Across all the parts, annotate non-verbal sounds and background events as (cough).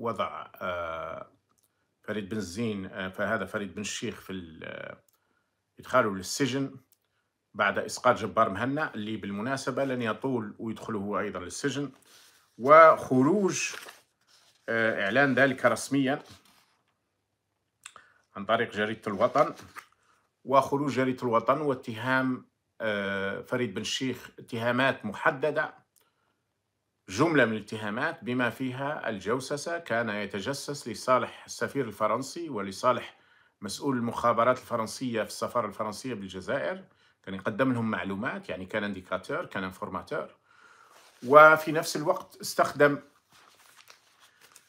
وضع آه، فريد بن زين آه، فهذا فريد بن الشيخ في آه، إدخاله للسجن بعد إسقاط جبار مهنا اللي بالمناسبة لن يطول ويدخل هو أيضا للسجن وخروج إعلان ذلك رسميا عن طريق جريدة الوطن وخروج جريدة الوطن واتهام فريد بن الشيخ اتهامات محددة جملة من الاتهامات بما فيها الجوسسة كان يتجسس لصالح السفير الفرنسي ولصالح مسؤول المخابرات الفرنسية في السفارة الفرنسية بالجزائر كان يقدم لهم معلومات يعني كان انديكاتور كان انفورماتور وفي نفس الوقت استخدم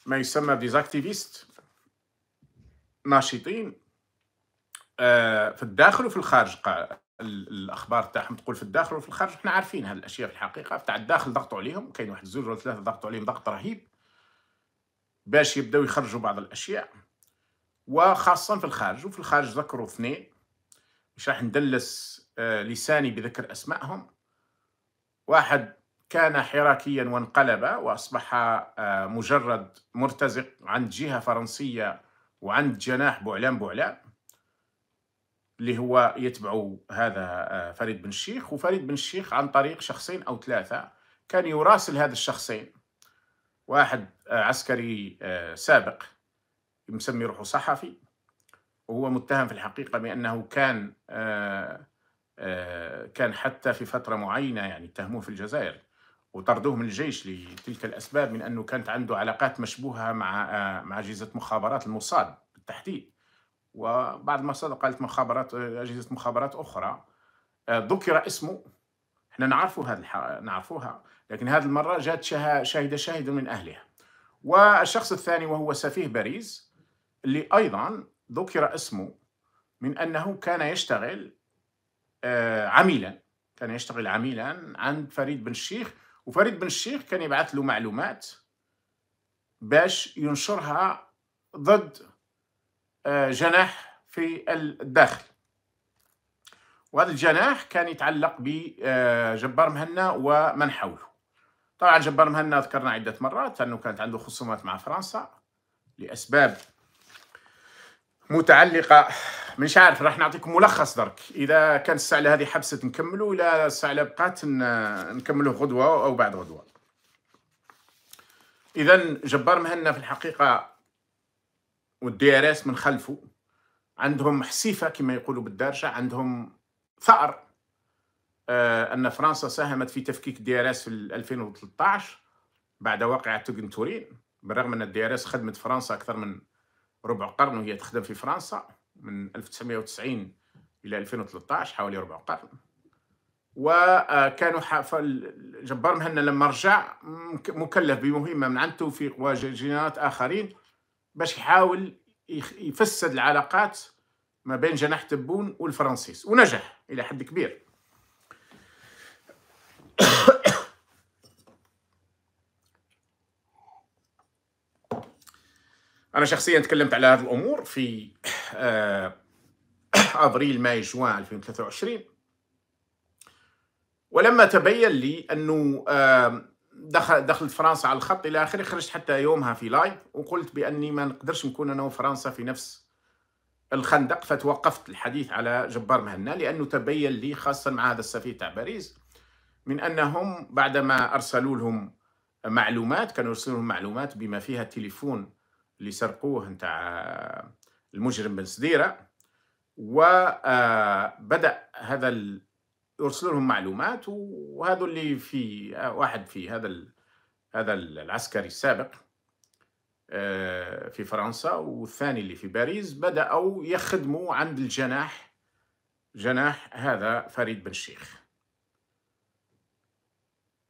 ما يسمى ديزاكتيفيست ناشطين آه، في الداخل وفي الخارج الاخبار تاعهم تقول في الداخل وفي الخارج احنا عارفين هذه الاشياء في الحقيقه تاع الداخل ضغطوا عليهم كاين واحد زوج ولا ثلاثه ضغطوا عليهم ضغط رهيب باش يبداو يخرجوا بعض الاشياء وخاصه في الخارج وفي الخارج ذكروا اثنين مش راح ندلس آه، لساني بذكر اسمائهم واحد كان حراكيا وانقلب واصبح آه، مجرد مرتزق عند جهه فرنسيه وعند جناح بوعلام بوعلام اللي هو يتبع هذا آه، فريد بن الشيخ وفريد بن الشيخ عن طريق شخصين أو ثلاثة كان يراسل هذا الشخصين واحد آه، عسكري آه، سابق مسمي روحه صحفي وهو متهم في الحقيقة بأنه كان كان حتى في فترة معينة يعني اتهموه في الجزائر وطردوه من الجيش لتلك الأسباب من أنه كانت عنده علاقات مشبوهة مع مع أجهزة مخابرات الموساد بالتحديد وبعض المصادر قالت مخابرات اجهزه مخابرات اخرى آه، ذكر اسمه احنا نعرفوا هذا الح... نعرفوها لكن هذه المره جاءت شه... شاهده شاهد من اهلها والشخص الثاني وهو سفيه باريس اللي ايضا ذكر اسمه من انه كان يشتغل آه، عميلا كان يشتغل عميلا عند فريد بن الشيخ وفريد بن الشيخ كان يبعث له معلومات باش ينشرها ضد آه، جناح في الداخل وهذا الجناح كان يتعلق بجبار مهنا ومن حوله طبعا جبار مهنا ذكرنا عدة مرات أنه كانت عنده خصومات مع فرنسا لأسباب متعلقة مش عارف راح نعطيكم ملخص درك إذا كان السعلة هذه حبست نكمله إلى السعلة بقات نكمله غدوة أو بعد غدوة إذا جبار مهنا في الحقيقة والدي ار اس من خلفه عندهم حسيفه كما يقولوا بالدارجه عندهم ثأر آه، ان فرنسا ساهمت في تفكيك الدي ار اس في 2013 بعد واقعة توغن تورين بالرغم ان الدي ار اس خدمت فرنسا اكثر من ربع قرن وهي تخدم في فرنسا من 1990 الى 2013 حوالي ربع قرن وكانوا آه، جبار مهنا لما رجع مكلف بمهمه من عند توفيق وجنرالات اخرين باش يحاول يفسد العلاقات ما بين جناح تبون والفرنسيس ونجح الى حد كبير (coughs) انا شخصيا تكلمت على هذه الامور في آه، (coughs) ابريل ماي جوان 2023 ولما تبين لي انه دخل دخلت فرنسا على الخط الى اخره خرجت حتى يومها في لايف وقلت باني ما نقدرش نكون انا وفرنسا في نفس الخندق فتوقفت الحديث على جبار مهنا لانه تبين لي خاصه مع هذا السفير تاع باريس من انهم بعدما ارسلوا لهم معلومات كانوا يرسلوا لهم معلومات بما فيها التليفون اللي سرقوه نتاع المجرم بن سديره وبدا آه، هذا يرسل لهم معلومات وهذا اللي في واحد في هذا هذا العسكري السابق آه، في فرنسا والثاني اللي في باريس بدأوا يخدموا عند الجناح جناح هذا فريد بن شيخ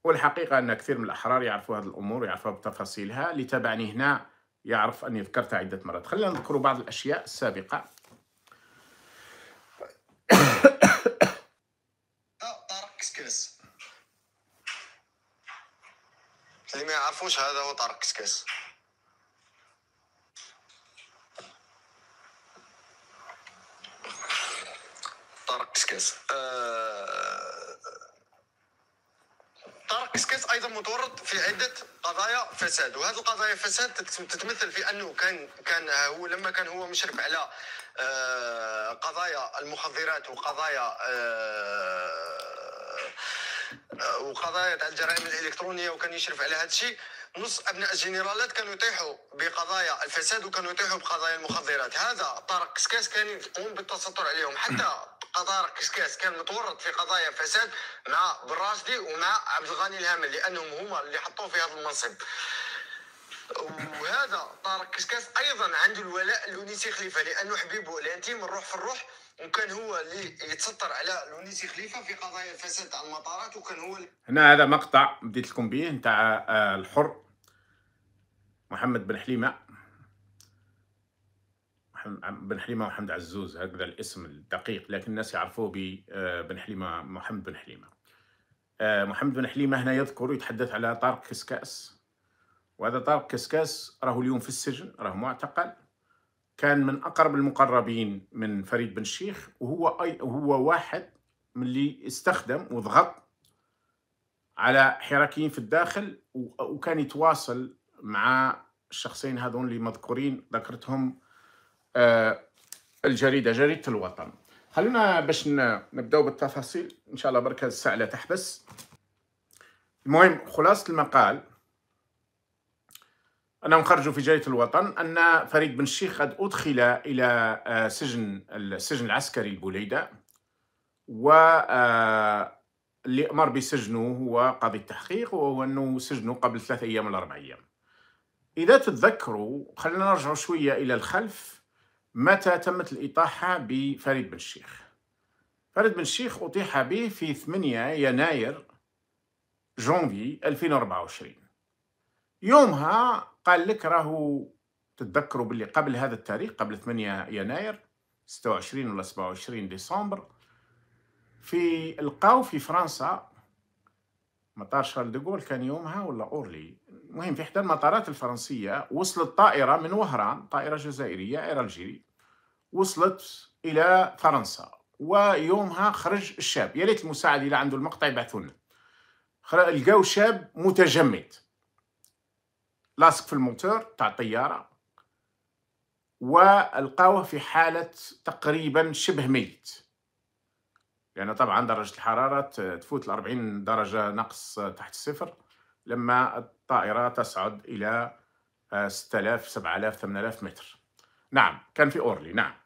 والحقيقة أن كثير من الأحرار يعرفوا هذه الأمور يعرفوا بتفاصيلها اللي تابعني هنا يعرف أني ذكرتها عدة مرات خلينا نذكر بعض الأشياء السابقة تعرفوش هذا هو طارق كسكاس طارق كسكاس آه... طارق كسكاس ايضا متورط في عده قضايا فساد وهذه القضايا فساد تتمثل في انه كان كان هو لما كان هو مشرف على آه قضايا المخدرات وقضايا آه وقضايا تاع الجرائم الالكترونيه وكان يشرف على هذا الشيء نص ابناء الجنرالات كانوا يطيحوا بقضايا الفساد وكانوا يطيحوا بقضايا المخدرات هذا طارق كسكاس كان يقوم بالتستر عليهم حتى طارق كسكاس كان متورط في قضايا فساد مع براشدي ومع عبد الغني الهامل لانهم هما اللي حطوه في هذا المنصب وهذا طارق كسكاس ايضا عنده الولاء لونيسي خليفه لانه حبيبه الانتيم الروح في الروح وكان هو اللي يتستر على لونيسي خليفه في قضايا الفساد على المطارات وكان هو هنا هذا مقطع بديت لكم به نتاع آه، الحر محمد بن حليمه آه، بن حليمه محمد عزوز هكذا الاسم الدقيق لكن الناس يعرفوه ب آه، بن حليمه محمد بن حليمه محمد بن حليمه هنا يذكر يتحدث على طارق كسكاس وهذا طارق كسكاس راهو اليوم في السجن راهو معتقل كان من اقرب المقربين من فريد بن الشيخ وهو أي هو واحد من اللي استخدم وضغط على حراكيين في الداخل وكان يتواصل مع الشخصين هذون اللي مذكورين ذكرتهم آه، الجريده جريده الوطن خلونا باش نبداو بالتفاصيل ان شاء الله بركه الساعه لا تحبس المهم خلاصه المقال أنهم خرجوا في جريدة الوطن أن فريد بن الشيخ قد أدخل إلى آه، سجن السجن العسكري البوليدة و آه، اللي أمر بسجنه هو قاضي التحقيق وهو أنه سجنه قبل ثلاثة أيام ولا أربع أيام إذا تتذكروا خلينا نرجع شوية إلى الخلف متى تمت الإطاحة بفريد بن الشيخ فريد بن الشيخ أطيح به في 8 يناير جونفي 2024 يومها قال لك راهو تتذكروا باللي قبل هذا التاريخ قبل 8 يناير 26 ولا 27 ديسمبر في القاو في فرنسا مطار شارل دوغول كان يومها ولا اورلي المهم في احدى المطارات الفرنسيه وصلت طائره من وهران طائره جزائريه اير الجيري وصلت الى فرنسا ويومها خرج الشاب يا ريت المساعد اللي عنده المقطع يبعثوا لنا لقاو شاب متجمد لاصق في الموتور تاع الطياره والقاوه في حاله تقريبا شبه ميت لان يعني طبعا درجه الحراره تفوت الأربعين 40 درجه نقص تحت الصفر لما الطائره تصعد الى 6000 7000 8000 متر نعم كان في اورلي نعم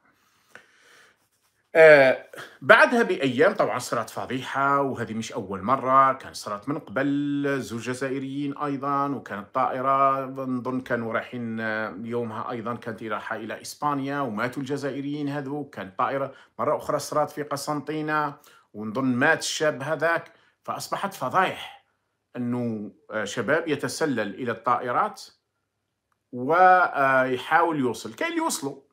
آه، بعدها بايام طبعا صارت فضيحه وهذه مش اول مره كان صارت من قبل زوج جزائريين ايضا وكانت طائره نظن كانوا رايحين آه، يومها ايضا كانت رايحه الى اسبانيا وماتوا الجزائريين هذو كانت طائره مره اخرى صارت في قسنطينه ونظن مات الشاب هذاك فاصبحت فضايح انه آه، شباب يتسلل الى الطائرات ويحاول يوصل كي يوصلوا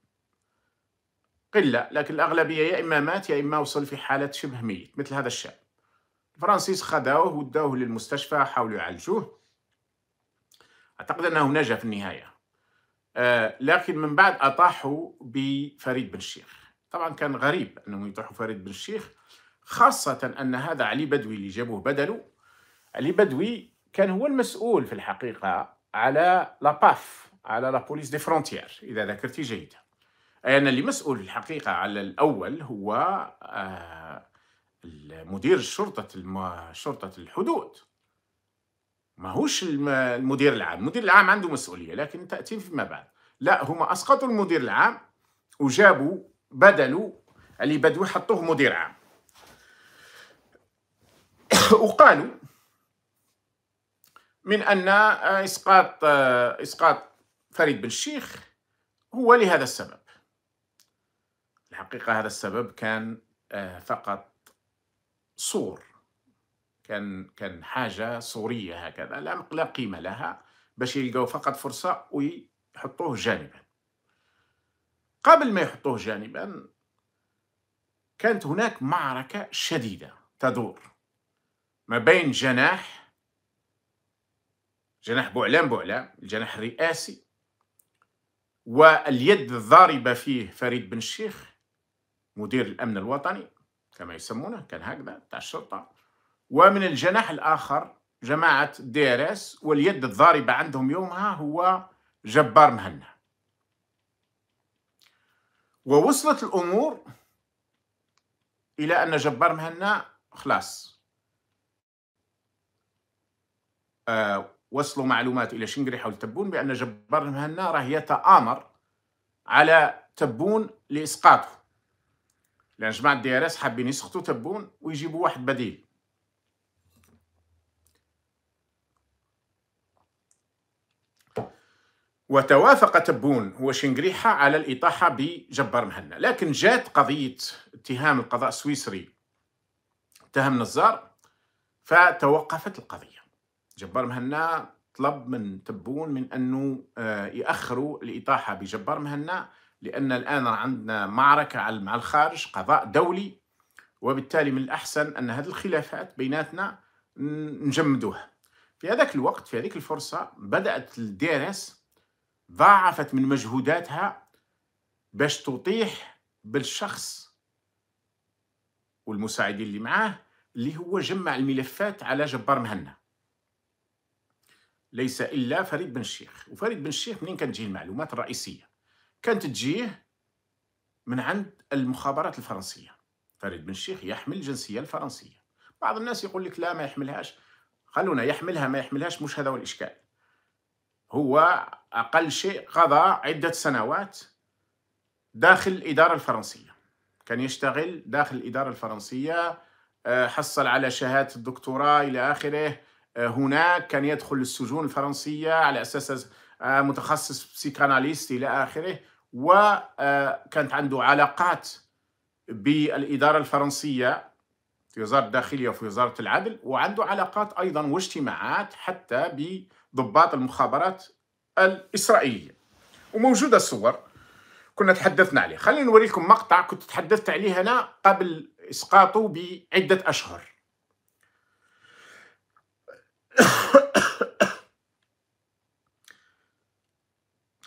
قله لكن الاغلبيه يا اما مات يا اما وصل في حاله شبه ميت مثل هذا الشاب الفرنسيس خذوه وداوه للمستشفى حاولوا يعالجوه اعتقد انه نجا في النهايه آه لكن من بعد اطاحوا بفريد بن الشيخ طبعا كان غريب انهم يطيحوا فريد بن الشيخ خاصه ان هذا علي بدوي اللي جابوه بدله علي بدوي كان هو المسؤول في الحقيقه على لاباف على لا بوليس دي فرونتيير اذا ذكرتي جيدا أنا اللي مسؤول الحقيقة على الأول هو آه، مدير شرطة الم... شرطة الحدود هوش المدير العام المدير العام عنده مسؤولية لكن تأتي فيما بعد لا هما أسقطوا المدير العام وجابوا بدلوا اللي بدوا حطوه مدير عام (coughs) وقالوا من أن آه، إسقاط آه، إسقاط فريد بن الشيخ هو لهذا السبب الحقيقة هذا السبب كان آه، فقط صور كان كان حاجة صورية هكذا لا لا قيمة لها باش يلقاو فقط فرصة ويحطوه جانبا قبل ما يحطوه جانبا كانت هناك معركة شديدة تدور ما بين جناح جناح بوعلام بوعلام الجناح الرئاسي واليد الضاربة فيه فريد بن الشيخ مدير الأمن الوطني كما يسمونه كان هكذا تاع الشرطة ومن الجناح الآخر جماعة دي ار اس واليد الضاربة عندهم يومها هو جبار مهنا ووصلت الأمور إلى أن جبار مهنا خلاص آه وصلوا معلومات إلى شنقري حول تبون بأن جبار مهنا راه يتآمر على تبون لإسقاطه لان جماعه الدي ار اس حابين يسخطوا تبون ويجيبوا واحد بديل وتوافق تبون وشنقريحة على الإطاحة بجبار مهنا لكن جات قضية اتهام القضاء السويسري اتهم نزار فتوقفت القضية جبار مهنا طلب من تبون من أنه آه، يأخروا الإطاحة بجبار مهنا لأن الآن عندنا معركة مع الخارج قضاء دولي وبالتالي من الأحسن أن هذه الخلافات بيناتنا نجمدوها في هذاك الوقت في هذيك الفرصة بدأت الدارس ضاعفت من مجهوداتها باش تطيح بالشخص والمساعدين اللي معاه اللي هو جمع الملفات على جبار مهنا ليس إلا فريد بن الشيخ وفريد بن الشيخ منين كتجي المعلومات الرئيسية كانت تجيه من عند المخابرات الفرنسية فريد بن الشيخ يحمل الجنسية الفرنسية بعض الناس يقول لك لا ما يحملهاش خلونا يحملها ما يحملهاش مش هذا هو الإشكال هو أقل شيء قضى عدة سنوات داخل الإدارة الفرنسية كان يشتغل داخل الإدارة الفرنسية آه، حصل على شهادة الدكتوراه إلى آخره آه، هناك كان يدخل السجون الفرنسية على أساس آه، متخصص بسيكاناليست إلى آخره وكانت آه، عنده علاقات بالإدارة الفرنسية في وزارة الداخلية وفي وزارة العدل وعنده علاقات أيضا واجتماعات حتى بضباط المخابرات الإسرائيلية وموجودة الصور كنا تحدثنا عليه خلينا نوريكم مقطع كنت تحدثت عليه أنا قبل إسقاطه بعدة أشهر (coughs)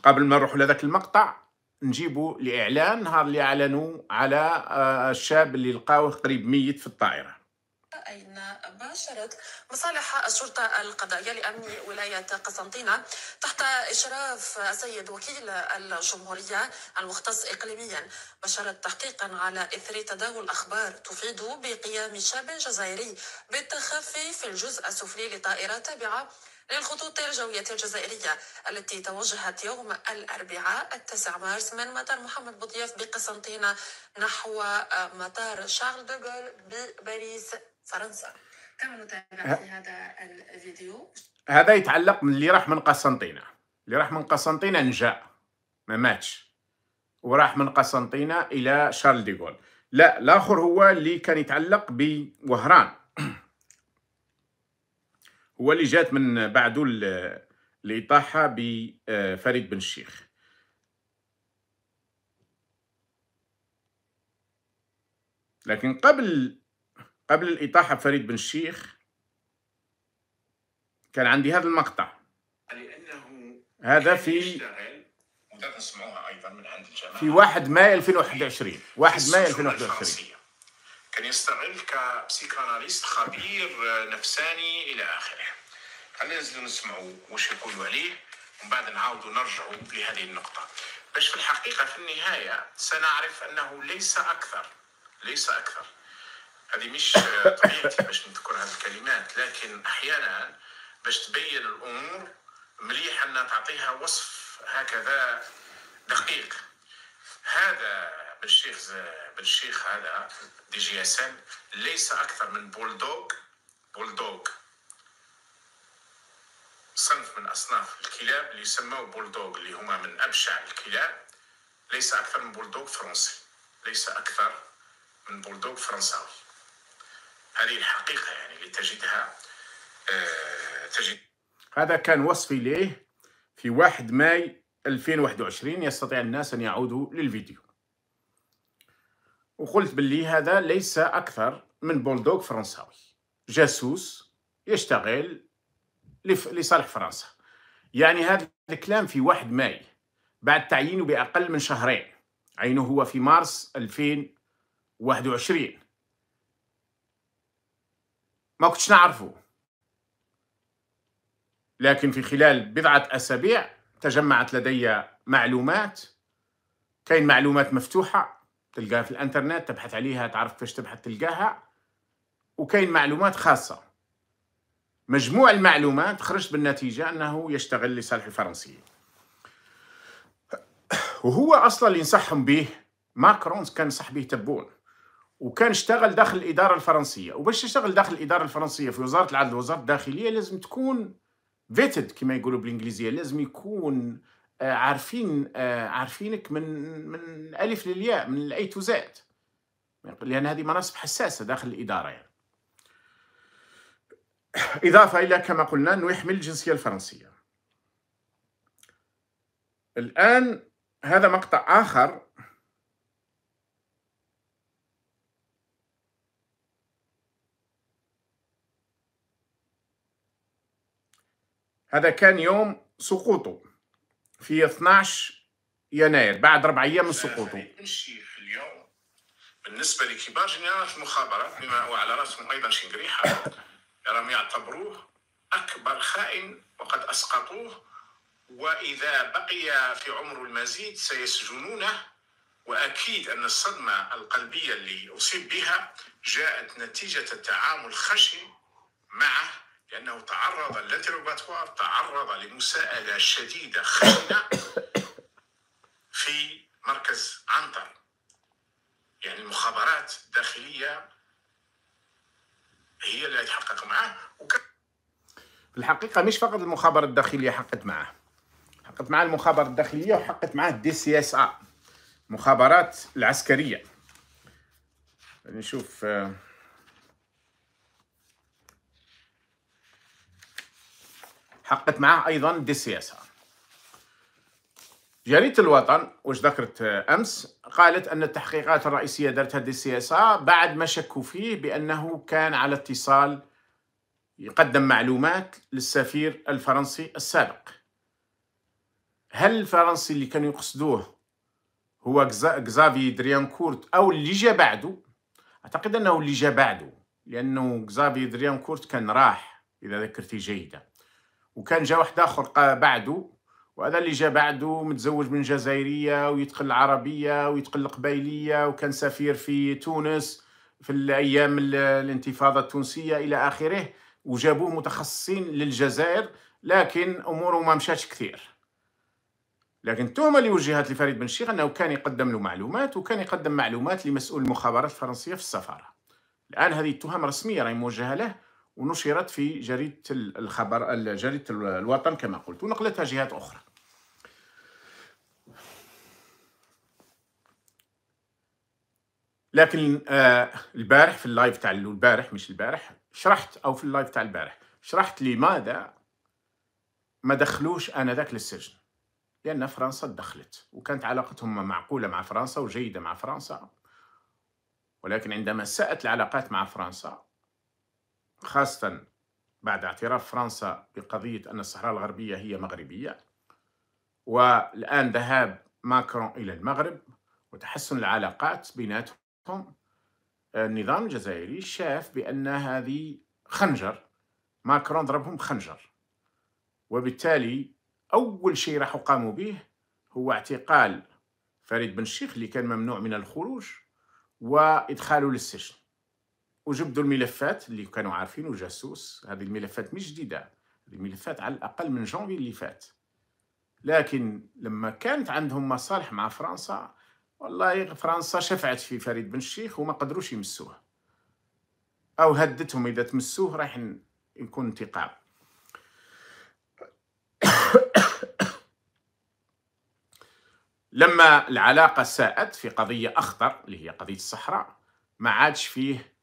قبل ما نروح لذاك المقطع نجيبوا لاعلان نهار اللي اعلنوا على آه، الشاب اللي لقاوه قريب ميت في الطائره أين باشرت مصالح الشرطة القضائية لأمن ولاية قسنطينة تحت إشراف السيد وكيل الجمهورية المختص إقليميا بشرت تحقيقا على إثر تداول أخبار تفيد بقيام شاب جزائري بالتخفي في الجزء السفلي لطائرة تابعة للخطوط الجوية الجزائرية التي توجهت يوم الأربعاء 9 مارس من مطار محمد بوضياف بقسنطينة نحو مطار شارل دوغول بباريس فرنسا كما نتابع في هذا الفيديو هذا يتعلق من اللي راح من قسنطينة اللي راح من قسنطينة نجا ما ماتش وراح من قسنطينة إلى شارل ديغول لا الآخر هو اللي كان يتعلق بوهران (clears throat) هو اللي جات من بعده الإطاحة بفريد آه، بن الشيخ لكن قبل قبل الإطاحة بفريد بن الشيخ كان عندي هذا المقطع لأنه هذا في في 1 ماي 2021 1 ماي 2021 كان يستغل كبسيكاناليست خبير آه، نفساني الى اخره خلينا ننزلوا نسمعوا واش يقولوا عليه ومن بعد نعاودوا نرجعوا لهذه النقطه باش في الحقيقه في النهايه سنعرف انه ليس اكثر ليس اكثر هذه مش آه، طبيعتي باش نذكر هذه الكلمات لكن احيانا باش تبين الامور مليح ان تعطيها وصف هكذا دقيق هذا بالشيخ بالشيخ هذا دي جي اس ان ليس اكثر من بولدوغ بولدوغ صنف من اصناف الكلاب اللي يسموه بولدوغ اللي هما من ابشع الكلاب ليس اكثر من بولدوغ فرنسي ليس اكثر من بولدوغ فرنساوي هذه الحقيقه يعني اللي تجدها آه تجد هذا كان وصفي ليه في 1 ماي 2021 يستطيع الناس ان يعودوا للفيديو وقلت باللي هذا ليس أكثر من بولدوغ فرنساوي جاسوس يشتغل لصالح فرنسا يعني هذا الكلام في 1 ماي بعد تعيينه بأقل من شهرين عينه هو في مارس 2021 ما كنتش نعرفه لكن في خلال بضعة أسابيع تجمعت لدي معلومات كاين معلومات مفتوحة تلقاها في الانترنت تبحث عليها تعرف كيفاش تبحث تلقاها وكاين معلومات خاصة مجموع المعلومات خرجت بالنتيجة أنه يشتغل لصالح الفرنسيين وهو أصلا اللي نصحهم به ماكرون كان صح به تبون وكان اشتغل داخل الإدارة الفرنسية وباش تشتغل داخل الإدارة الفرنسية في وزارة العدل وزارة الداخلية لازم تكون فيتد كما يقولوا بالإنجليزية لازم يكون آه، عارفين آه، عارفينك من من الالف للياء من الاي تو زاد لان هذه مناصب حساسه داخل الاداره يعني. (coughs) اضافه الى كما قلنا انه يحمل الجنسيه الفرنسيه. الان هذا مقطع اخر هذا كان يوم سقوطه في 12 يناير بعد اربع ايام من سقوطه الشيخ اليوم بالنسبه لكبار جنرالات المخابرات بما وعلى راسهم ايضا شنقريحه راهم يعتبروه اكبر خائن وقد اسقطوه واذا بقي في عمره المزيد سيسجنونه واكيد ان الصدمه القلبيه اللي اصيب بها جاءت نتيجه التعامل الخشن معه لأنه تعرض اللاتيروباتوار تعرض لمساءلة شديدة خشنة في مركز عنتر يعني المخابرات الداخلية هي اللي تحقق معاه وكان في الحقيقة مش فقط المخابرة الداخلية حقت معاه حقت معاه المخابرة الداخلية وحقت معاه الدي سي اس ا المخابرات العسكرية نشوف آه حققت معاه ايضا دي سي اس ار جريده الوطن واش ذكرت آه، امس قالت ان التحقيقات الرئيسيه دارتها دي سي اس ار بعد ما شكوا فيه بانه كان على اتصال يقدم معلومات للسفير الفرنسي السابق هل الفرنسي اللي كانوا يقصدوه هو كزافي دريانكورت او اللي جا بعده اعتقد انه اللي جا بعده لانه كزافي دريانكورت كان راح اذا ذكرتي جيدا وكان جا واحد اخر بعده وهذا اللي جا بعده متزوج من جزائريه ويتقل العربيه ويتقل القبيليه وكان سفير في تونس في الايام الانتفاضه التونسيه الى اخره وجابوه متخصصين للجزائر لكن اموره ما مشاتش كثير لكن التهمه اللي وجهت لفريد بن الشيخ انه كان يقدم له معلومات وكان يقدم معلومات لمسؤول المخابرات الفرنسيه في السفاره الان هذه التهم رسميه راهي موجهه له ونشرت في جريده الخبر جريده الوطن كما قلت ونقلتها جهات اخرى لكن آه، البارح في اللايف تاع البارح مش البارح شرحت او في اللايف تاع البارح شرحت لماذا ما دخلوش انذاك للسجن لان فرنسا دخلت وكانت علاقتهم معقوله مع فرنسا وجيده مع فرنسا ولكن عندما ساءت العلاقات مع فرنسا خاصة بعد اعتراف فرنسا بقضية أن الصحراء الغربية هي مغربية والآن ذهاب ماكرون إلى المغرب وتحسن العلاقات بيناتهم النظام آه، الجزائري شاف بأن هذه خنجر ماكرون ضربهم بخنجر وبالتالي أول شيء راح قاموا به هو اعتقال فريد بن الشيخ اللي كان ممنوع من الخروج وإدخاله للسجن وجبدوا الملفات اللي كانوا عارفينه جاسوس هذه الملفات مش جديده هذه الملفات على الاقل من جانفي اللي فات لكن لما كانت عندهم مصالح مع فرنسا والله فرنسا شفعت في فريد بن الشيخ وما قدروش يمسوه او هدتهم اذا تمسوه راح يكون انتقام (coughs) لما العلاقه ساءت في قضيه اخطر اللي هي قضيه الصحراء ما عادش فيه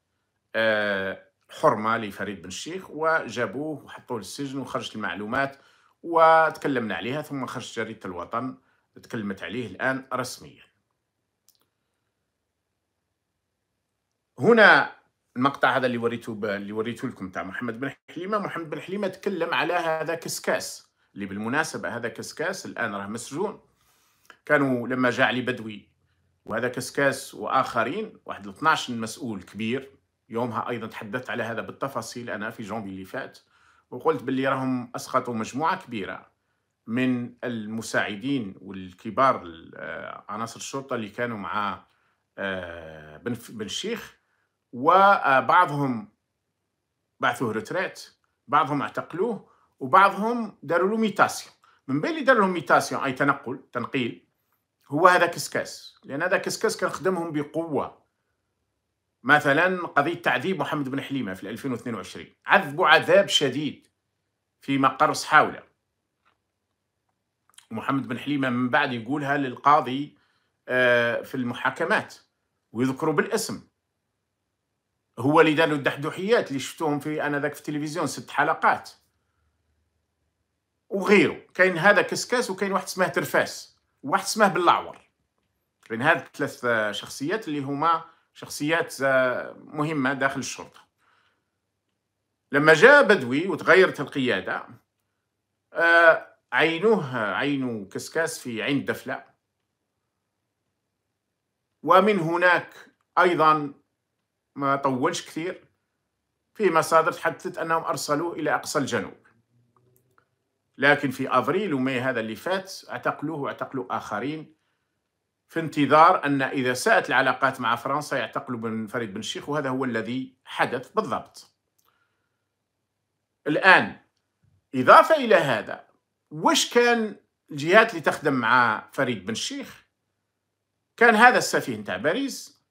آه، حرمه لفريد بن الشيخ وجابوه وحطوه للسجن وخرجت المعلومات وتكلمنا عليها ثم خرجت جريده الوطن تكلمت عليه الان رسميا. هنا المقطع هذا اللي وريته ب... اللي وريته لكم تاع محمد بن حليمه، محمد بن حليمه تكلم على هذا كسكاس اللي بالمناسبه هذا كسكاس الان راه مسجون. كانوا لما جاء علي بدوي وهذا كسكاس واخرين واحد 12 مسؤول كبير يومها أيضا تحدثت على هذا بالتفاصيل أنا في جونبي اللي فات وقلت باللي راهم أسقطوا مجموعة كبيرة من المساعدين والكبار آه، عناصر الشرطة اللي كانوا مع آه، بن الشيخ وبعضهم آه، بعثوه ريتريت بعضهم اعتقلوه وبعضهم داروا له ميتاسيون من بين اللي داروا لهم ميتاسيون اي تنقل تنقيل هو هذا كسكاس لان هذا كسكاس كان خدمهم بقوه مثلا قضية تعذيب محمد بن حليمة في 2022 عذبوا عذاب شديد في مقر صحاولة محمد بن حليمة من بعد يقولها للقاضي آه، في المحاكمات ويذكروا بالاسم هو اللي داروا الدحدوحيات اللي شفتوهم في انا ذاك في التلفزيون ست حلقات وغيره كاين هذا كسكاس وكاين واحد اسمه ترفاس وواحد اسمه باللعور بين هذه ثلاث شخصيات اللي هما شخصيات آه، مهمة داخل الشرطة لما جاء بدوي وتغيرت القيادة آه، عينوه عينو كسكاس في عين دفلة ومن هناك أيضا ما طولش كثير في مصادر تحدثت أنهم أرسلوه إلى أقصى الجنوب لكن في أفريل ومي هذا اللي فات اعتقلوه واعتقلوا آخرين في انتظار أن إذا ساءت العلاقات مع فرنسا يعتقلوا بن فريد بن الشيخ وهذا هو الذي حدث بالضبط الآن إضافة إلى هذا وش كان الجهات اللي تخدم مع فريد بن الشيخ كان هذا السفيه نتاع باريس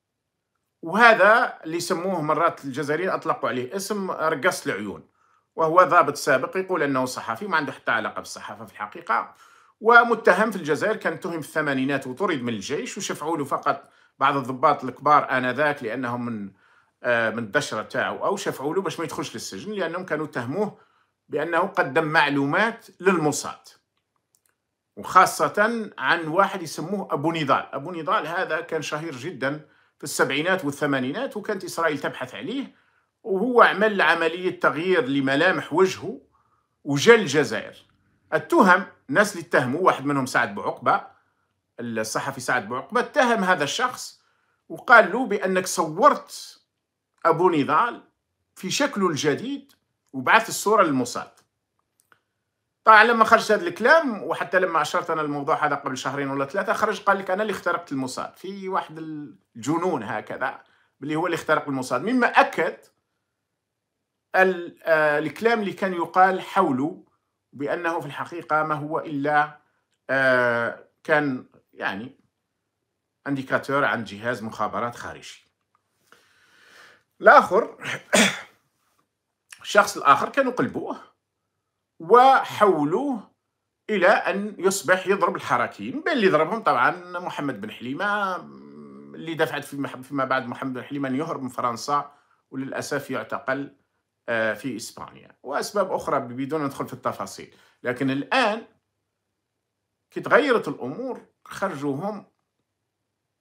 وهذا اللي يسموه مرات الجزائريين أطلقوا عليه اسم رقص العيون وهو ضابط سابق يقول أنه صحفي ما عنده حتى علاقة بالصحافة في الحقيقة ومتهم في الجزائر كان تهم في الثمانينات وطرد من الجيش وشفعوا له فقط بعض الضباط الكبار انذاك لانهم من آه، من الدشره تاعو او شفعوا له باش ما يدخلش للسجن لانهم كانوا تهموه بانه قدم معلومات للموساد وخاصة عن واحد يسموه أبو نضال أبو نضال هذا كان شهير جدا في السبعينات والثمانينات وكانت إسرائيل تبحث عليه وهو عمل عملية تغيير لملامح وجهه وجا الجزائر التهم الناس اللي اتهموا واحد منهم سعد بوعقبة الصحفي سعد بوعقبة اتهم هذا الشخص وقال له بأنك صورت أبو نضال في شكله الجديد وبعث الصورة للموساد طبعا لما خرج هذا الكلام وحتى لما أشرت أنا الموضوع هذا قبل شهرين ولا ثلاثة خرج قال لك أنا اللي اخترقت الموساد في واحد الجنون هكذا اللي هو اللي اخترق الموساد مما أكد آه، الكلام اللي كان يقال حوله بأنه في الحقيقة ما هو إلا آه، كان يعني انديكاتور عن جهاز مخابرات خارجي الآخر الشخص الآخر كانوا قلبوه وحولوه إلى أن يصبح يضرب الحركيين بين اللي ضربهم طبعا محمد بن حليمة اللي دفعت فيما بعد محمد بن حليمة أن يهرب من فرنسا وللأسف يعتقل آه، في إسبانيا وأسباب أخرى بدون ندخل في التفاصيل لكن الآن كي تغيرت الأمور خرجوهم هم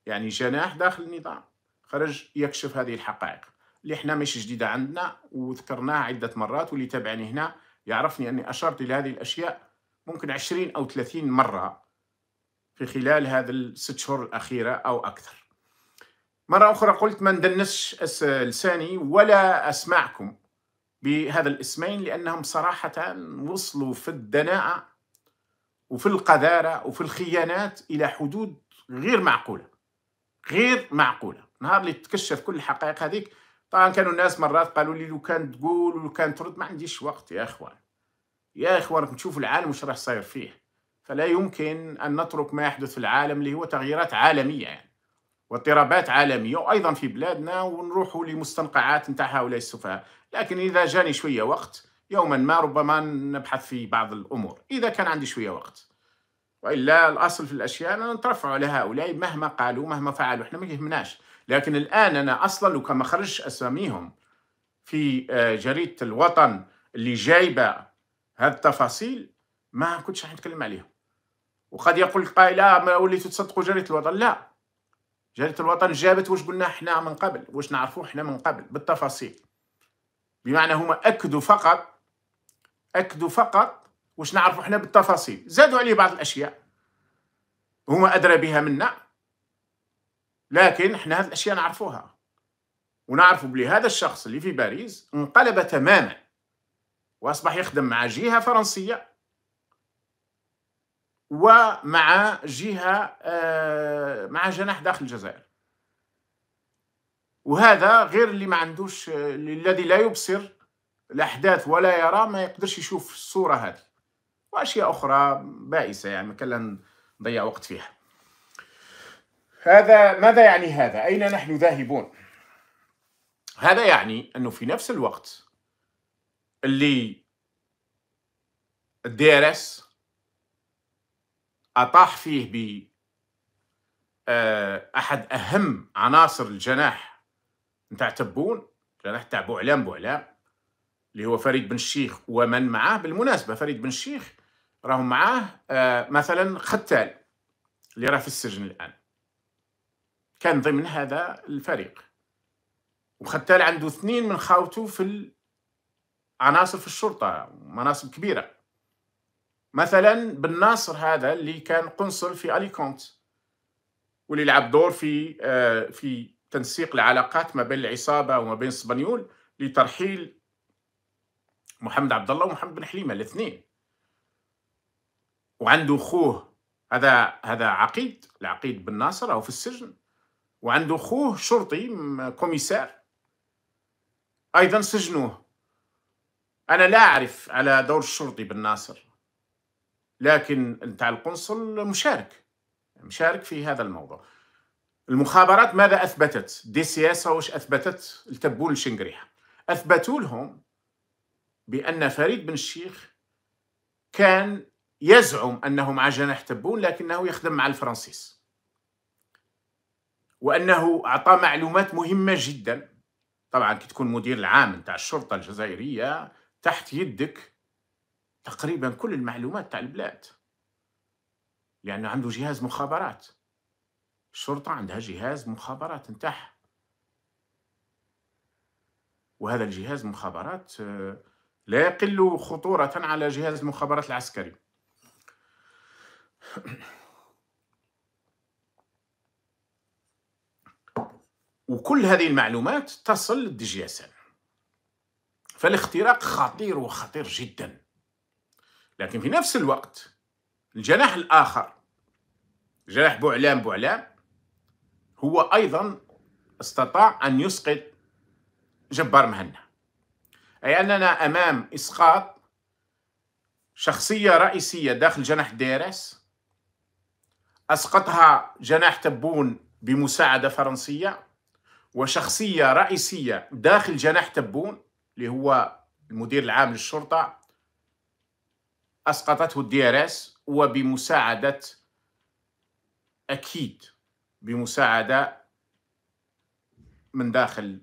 يعني جناح داخل النظام خرج يكشف هذه الحقائق اللي احنا مش جديدة عندنا وذكرناها عدة مرات واللي تابعني هنا يعرفني أني أشرت إلى هذه الأشياء ممكن عشرين أو ثلاثين مرة في خلال هذا الست شهور الأخيرة أو أكثر مرة أخرى قلت ما ندنسش لساني ولا أسمعكم بهذا الاسمين لأنهم صراحة وصلوا في الدناءة وفي القذارة وفي الخيانات إلى حدود غير معقولة غير معقولة نهار اللي تكشف كل الحقائق هذيك طبعا كانوا الناس مرات قالوا لي لو كان تقول ولو كان ترد ما عنديش وقت يا اخوان يا اخوان نشوف العالم وش راح صاير فيه فلا يمكن ان نترك ما يحدث في العالم اللي هو تغييرات عالميه يعني واضطرابات عالميه وايضا في بلادنا ونروحوا لمستنقعات نتاع هؤلاء السفهاء لكن إذا جاني شوية وقت يوما ما ربما نبحث في بعض الأمور إذا كان عندي شوية وقت وإلا الأصل في الأشياء أن نترفع هؤلاء مهما قالوا مهما فعلوا إحنا ما يهمناش لكن الآن أنا أصلا لو كان ما أساميهم في آه، جريدة الوطن اللي جايبة هذه التفاصيل ما كنتش راح نتكلم عليهم وقد يقول القائل لا آه، وليتوا تصدقوا جريدة الوطن لا جريدة الوطن جابت واش قلنا احنا من قبل واش نعرفوه احنا من قبل بالتفاصيل بمعنى هما اكدوا فقط اكدوا فقط واش نعرفوا احنا بالتفاصيل زادوا عليه بعض الاشياء هما ادرى بها منا لكن احنا هذه الاشياء نعرفوها ونعرفوا بلي هذا الشخص اللي في باريس انقلب تماما واصبح يخدم مع جهه فرنسيه ومع جهه آه، مع جناح داخل الجزائر وهذا غير اللي ما عندوش الذي لا يبصر الاحداث ولا يرى ما يقدرش يشوف الصوره هذه واشياء اخرى بائسه يعني ما كان نضيع وقت فيها هذا ماذا يعني هذا اين نحن ذاهبون هذا يعني انه في نفس الوقت اللي الدارس اطاح فيه ب آه، احد اهم عناصر الجناح نتاع تبون الجناح تاع بوعلام بوعلام اللي هو فريد بن الشيخ ومن معاه بالمناسبه فريد بن الشيخ راهم معاه آه مثلا ختال اللي راه في السجن الان كان ضمن هذا الفريق وختال عنده اثنين من خاوته في عناصر في الشرطه مناصب كبيره مثلا بن ناصر هذا اللي كان قنصل في اليكونت واللي لعب دور في آه في تنسيق العلاقات ما بين العصابه وما بين اسبانيول لترحيل محمد عبد الله ومحمد بن حليمه الاثنين وعنده خوه هذا هذا عقيد العقيد بن ناصر او في السجن وعنده خوه شرطي كوميسار ايضا سجنوه انا لا اعرف على دور الشرطي بن ناصر لكن نتاع القنصل مشارك مشارك في هذا الموضوع المخابرات ماذا اثبتت؟ دي سياسه واش اثبتت التبول الشنقريحه؟ اثبتوا لهم بان فريد بن الشيخ كان يزعم انه مع جناح تبون لكنه يخدم مع الفرنسيس وانه اعطى معلومات مهمه جدا طبعا كي تكون مدير العام نتاع الشرطه الجزائريه تحت يدك تقريبا كل المعلومات تاع البلاد لانه عنده جهاز مخابرات الشرطة عندها جهاز مخابرات نتاعها وهذا الجهاز مخابرات آه، لا يقل خطورة على جهاز المخابرات العسكري وكل هذه المعلومات تصل للدي فالاختراق خطير وخطير جدا لكن في نفس الوقت الجناح الآخر جناح بوعلام بوعلام هو أيضا استطاع أن يسقط جبار مهنا أي أننا أمام إسقاط شخصية رئيسية داخل جناح ديرس أسقطها جناح تبون بمساعدة فرنسية وشخصية رئيسية داخل جناح تبون اللي هو المدير العام للشرطة أسقطته الدي ار اس وبمساعدة أكيد بمساعدة من داخل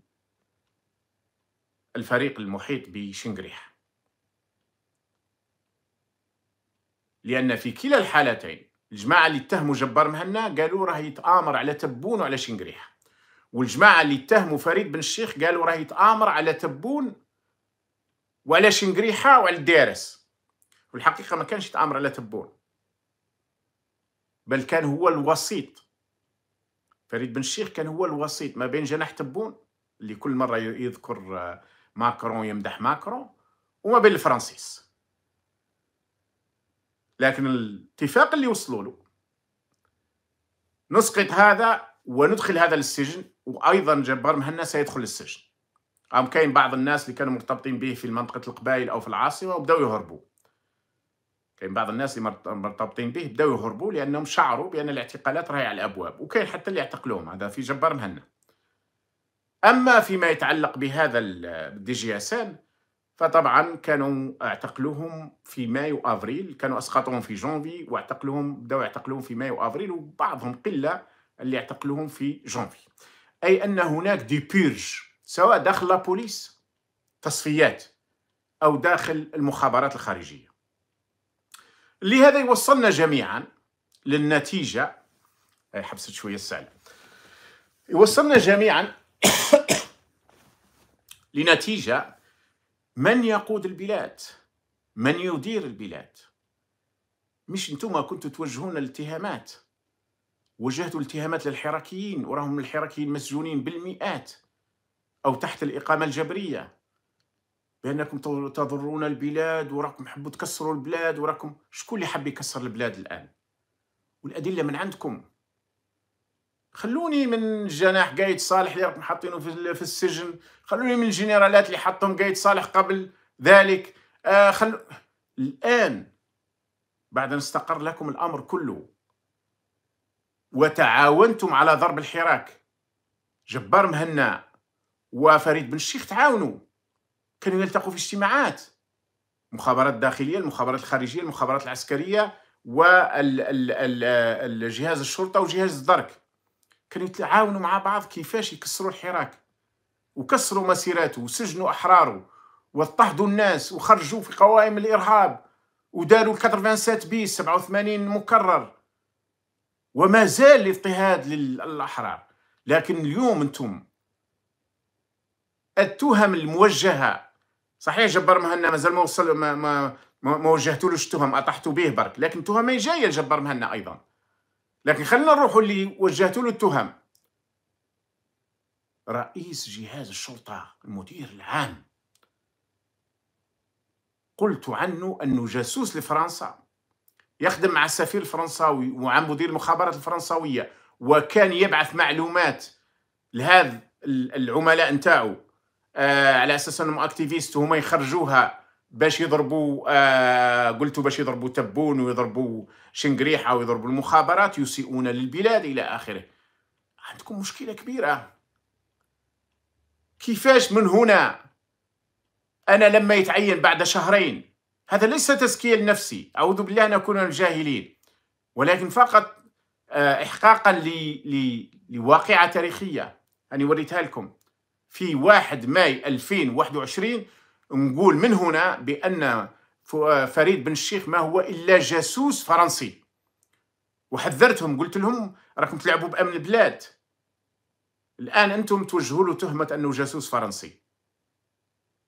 الفريق المحيط بشنقريح لأن في كلا الحالتين الجماعة اللي اتهموا جبار مهنا قالوا راه يتآمر على تبون وعلى شنقريح والجماعة اللي اتهموا فريد بن الشيخ قالوا راه يتآمر على تبون وعلى شنقريحة وعلى الدارس والحقيقة ما كانش يتآمر على تبون بل كان هو الوسيط فريد بن الشيخ كان هو الوسيط ما بين جناح تبون اللي كل مرة يذكر آه، ماكرون يمدح ماكرون وما بين الفرنسيس لكن الاتفاق اللي وصلوا له نسقط هذا وندخل هذا للسجن وايضا جبار مهنا سيدخل للسجن قام كاين بعض الناس اللي كانوا مرتبطين به في منطقه القبائل او في العاصمه وبداوا يهربوا كاين بعض الناس اللي مرتبطين به بداو يهربوا لانهم شعروا بان الاعتقالات راهي على الابواب وكاين حتى اللي اعتقلوهم هذا في جبار مهنا اما فيما يتعلق بهذا الدي جي اس ان فطبعا كانوا اعتقلوهم في مايو افريل كانوا اسقطوهم في جونفي واعتقلوهم بداو يعتقلوهم في مايو افريل وبعضهم قله اللي اعتقلوهم في جونفي اي ان هناك دي بيرج سواء داخل لابوليس تصفيات او داخل المخابرات الخارجيه لهذا يوصلنا جميعا للنتيجة إيه، حبست شوية السالة يوصلنا جميعا (coughs) لنتيجة من يقود البلاد من يدير البلاد مش انتم كنتوا توجهون الاتهامات وجهتوا الاتهامات للحركيين وراهم الحركيين مسجونين بالمئات أو تحت الإقامة الجبرية بانكم تضرون البلاد وراكم حبوا تكسروا البلاد وراكم شكون اللي حب يكسر البلاد الان والادله من عندكم خلوني من جناح قايد صالح اللي راكم حاطينه في السجن خلوني من الجنرالات اللي حطهم قايد صالح قبل ذلك آه خل... الان بعد ان استقر لكم الامر كله وتعاونتم على ضرب الحراك جبار مهنا وفريد بن الشيخ تعاونوا كانوا يلتقوا في اجتماعات مخابرات الداخلية المخابرات الخارجية المخابرات العسكرية والجهاز الشرطة وجهاز الدرك كانوا يتعاونوا مع بعض كيفاش يكسروا الحراك وكسروا مسيراته وسجنوا أحراره واضطهدوا الناس وخرجوا في قوائم الإرهاب وداروا سات بي 87 مكرر وما زال الاضطهاد للأحرار لكن اليوم أنتم التهم الموجهة صحيح جبار مهنا مازال ما وصل ما ما ما وجهتولوش تهم اطحتوا به برك لكن تهمي جايه لجبار مهنا ايضا لكن خلينا نروحوا اللي وجهتولو التهم رئيس جهاز الشرطه المدير العام قلت عنه انه جاسوس لفرنسا يخدم مع السفير الفرنساوي ومع مدير المخابرات الفرنساويه وكان يبعث معلومات لهذا العملاء نتاعو آه على اساس انهم اكتيفيست وهما يخرجوها باش يضربوا آه قلتوا باش يضربوا تبون ويضربوا شنقريحه ويضربوا المخابرات يسيئون للبلاد الى اخره عندكم مشكله كبيره كيفاش من هنا انا لما يتعين بعد شهرين هذا ليس تزكيه نفسي اعوذ بالله ان اكون جاهلين الجاهلين ولكن فقط آه، احقاقا لواقعه تاريخيه اني وريتها لكم في 1 ماي 2021 نقول من هنا بأن فريد بن الشيخ ما هو إلا جاسوس فرنسي وحذرتهم قلت لهم راكم تلعبوا بأمن البلاد الآن أنتم توجهوا له تهمة أنه جاسوس فرنسي